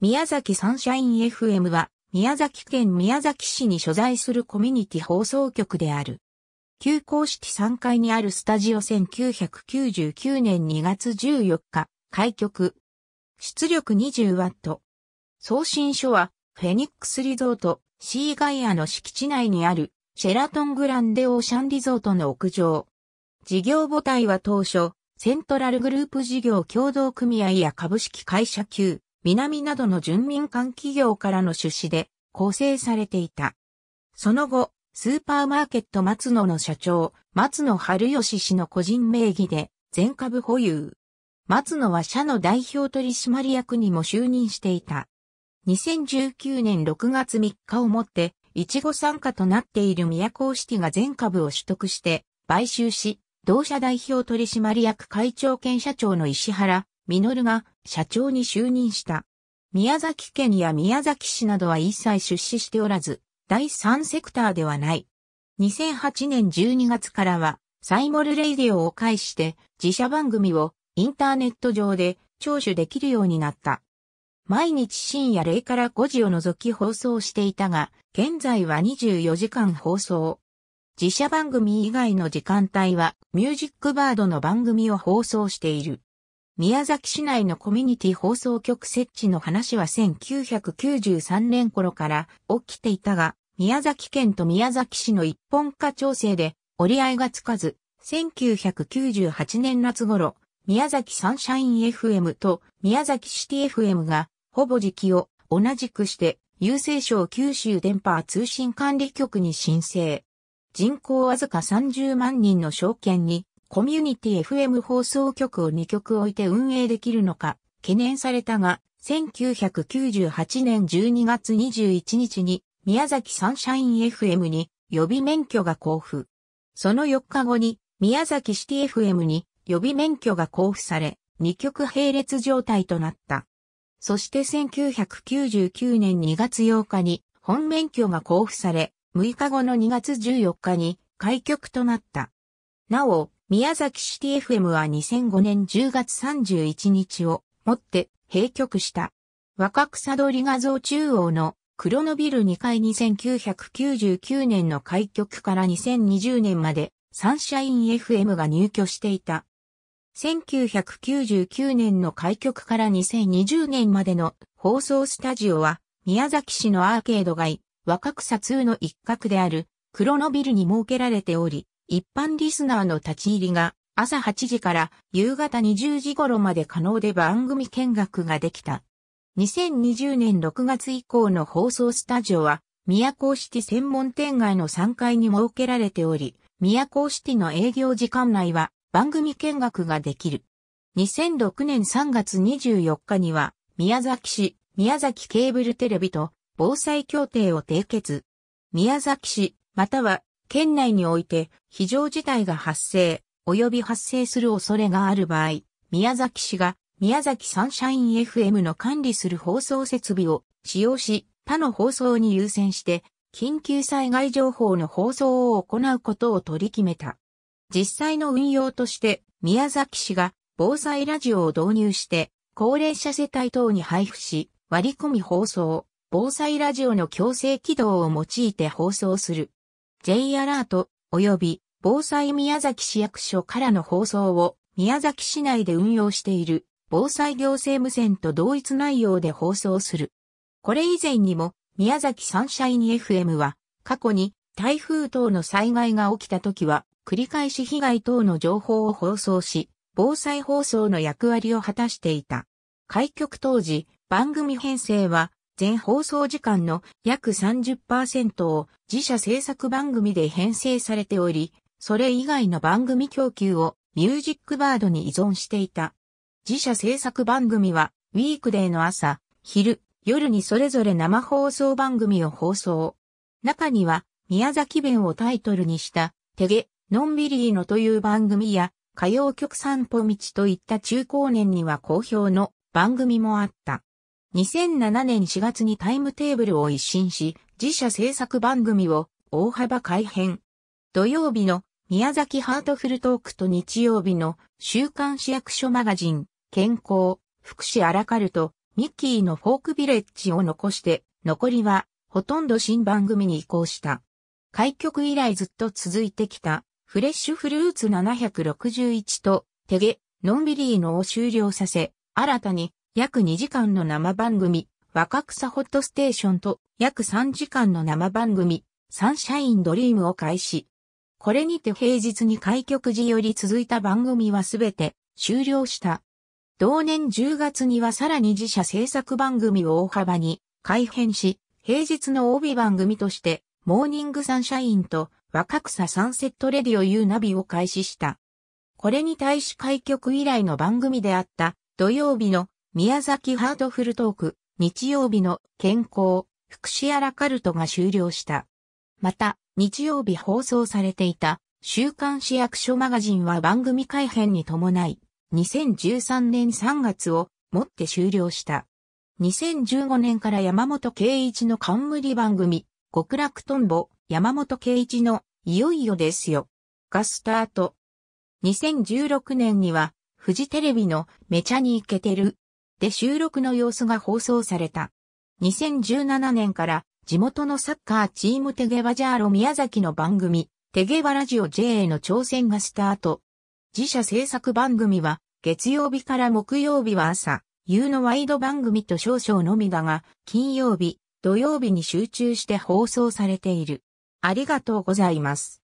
宮崎サンシャイン FM は、宮崎県宮崎市に所在するコミュニティ放送局である。旧公式3階にあるスタジオ1999年2月14日、開局。出力 20W。送信所は、フェニックスリゾート、シーガイアの敷地内にある、シェラトングランデオーシャンリゾートの屋上。事業母体は当初、セントラルグループ事業共同組合や株式会社級、南などの準民間企業からの出資で構成されていた。その後、スーパーマーケット松野の社長、松野春吉氏の個人名義で全株保有。松野は社の代表取締役にも就任していた。2019年6月3日をもって、いちご参加となっている宮古シティが全株を取得して、買収し、同社代表取締役会長兼社長の石原ルが社長に就任した。宮崎県や宮崎市などは一切出資しておらず、第三セクターではない。2008年12月からは、サイモルレイディオを介して自社番組をインターネット上で聴取できるようになった。毎日深夜0から5時を除き放送していたが、現在は24時間放送。自社番組以外の時間帯はミュージックバードの番組を放送している。宮崎市内のコミュニティ放送局設置の話は1993年頃から起きていたが、宮崎県と宮崎市の一本化調整で折り合いがつかず、1998年夏頃、宮崎サンシャイン FM と宮崎シティ FM がほぼ時期を同じくして郵政省九州電波通信管理局に申請。人口わずか30万人の証券にコミュニティ FM 放送局を2局置いて運営できるのか、懸念されたが、1998年12月21日に宮崎サンシャイン FM に予備免許が交付。その4日後に宮崎シティ FM に予備免許が交付され、2局並列状態となった。そして1999年2月8日に本免許が交付され、6日後の2月14日に開局となった。なお、宮崎シティ FM は2005年10月31日をもって閉局した。若草通り画像中央の黒のビル2階に1999年の開局から2020年までサンシャイン FM が入居していた。1999年の開局から2020年までの放送スタジオは宮崎市のアーケード街若草通の一角である黒のビルに設けられており、一般リスナーの立ち入りが朝8時から夕方20時頃まで可能で番組見学ができた。2020年6月以降の放送スタジオは、宮古シティ専門店街の3階に設けられており、宮古シティの営業時間内は番組見学ができる。2006年3月24日には、宮崎市、宮崎ケーブルテレビと防災協定を締結。宮崎市、または県内において非常事態が発生、及び発生する恐れがある場合、宮崎市が宮崎サンシャイン FM の管理する放送設備を使用し、他の放送に優先して、緊急災害情報の放送を行うことを取り決めた。実際の運用として、宮崎市が防災ラジオを導入して、高齢者世帯等に配布し、割り込み放送、防災ラジオの強制起動を用いて放送する。J アラート及び防災宮崎市役所からの放送を宮崎市内で運用している防災行政無線と同一内容で放送する。これ以前にも宮崎サンシャイン FM は過去に台風等の災害が起きた時は繰り返し被害等の情報を放送し、防災放送の役割を果たしていた。開局当時、番組編成は全放送時間の約30%を自社制作番組で編成されており、それ以外の番組供給をミュージックバードに依存していた。自社制作番組は、ウィークデーの朝、昼、夜にそれぞれ生放送番組を放送。中には、宮崎弁をタイトルにした、手げ、のんびりーのという番組や、歌謡曲散歩道といった中高年には好評の番組もあった。2007年4月にタイムテーブルを一新し、自社制作番組を大幅改編。土曜日の宮崎ハートフルトークと日曜日の週刊市役所マガジン、健康、福祉アラカルト、ミッキーのフォークビレッジを残して、残りはほとんど新番組に移行した。開局以来ずっと続いてきた、フレッシュフルーツ761と、手毛、のんびりーのを終了させ、新たに約2時間の生番組、若草ホットステーションと約3時間の生番組、サンシャインドリームを開始。これにて平日に開局時より続いた番組はすべて終了した。同年10月にはさらに自社制作番組を大幅に改編し、平日の帯番組として、モーニングサンシャインと若草サンセットレディオ U ナビを開始した。これに対し開局以来の番組であった土曜日の宮崎ハートフルトーク、日曜日の健康、福祉アラカルトが終了した。また、日曜日放送されていた、週刊市役所マガジンは番組改編に伴い、2013年3月をもって終了した。2015年から山本圭一の冠番組、極楽とんぼ、山本圭一の、いよいよですよ、がスタート。2016年には、フジテレビのめちゃにイケてるで収録の様子が放送された。2017年から地元のサッカーチームテゲバジャーロ宮崎の番組、テゲバラジオ J への挑戦がスタート。自社制作番組は月曜日から木曜日は朝、夕のワイド番組と少々のみだが、金曜日、土曜日に集中して放送されている。ありがとうございます。